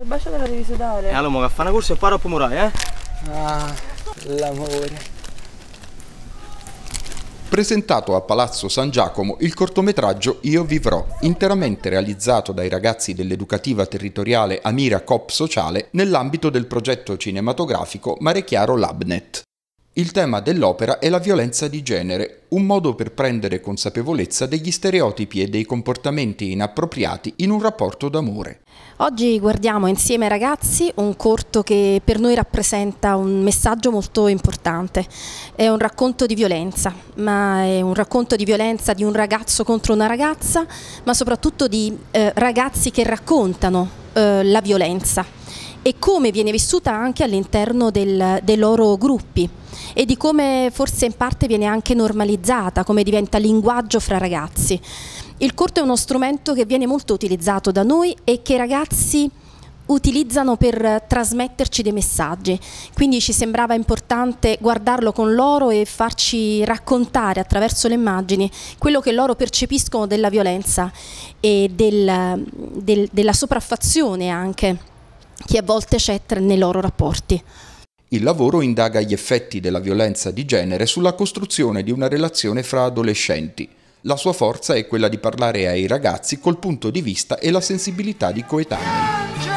Il bacio te lo devi sudare. E eh, allora che fa una corsa e poi a pomorare, eh? Ah, l'amore. Presentato a Palazzo San Giacomo il cortometraggio Io vivrò, interamente realizzato dai ragazzi dell'educativa territoriale Amira Cop Sociale nell'ambito del progetto cinematografico Mare Chiaro Labnet. Il tema dell'opera è la violenza di genere, un modo per prendere consapevolezza degli stereotipi e dei comportamenti inappropriati in un rapporto d'amore. Oggi guardiamo insieme ai ragazzi un corto che per noi rappresenta un messaggio molto importante. È un racconto di violenza, ma è un racconto di violenza di un ragazzo contro una ragazza, ma soprattutto di eh, ragazzi che raccontano eh, la violenza e come viene vissuta anche all'interno dei loro gruppi e di come forse in parte viene anche normalizzata, come diventa linguaggio fra ragazzi. Il corto è uno strumento che viene molto utilizzato da noi e che i ragazzi utilizzano per trasmetterci dei messaggi, quindi ci sembrava importante guardarlo con loro e farci raccontare attraverso le immagini quello che loro percepiscono della violenza e del, del, della sopraffazione anche che a volte c'è nei loro rapporti. Il lavoro indaga gli effetti della violenza di genere sulla costruzione di una relazione fra adolescenti. La sua forza è quella di parlare ai ragazzi col punto di vista e la sensibilità di coetanei.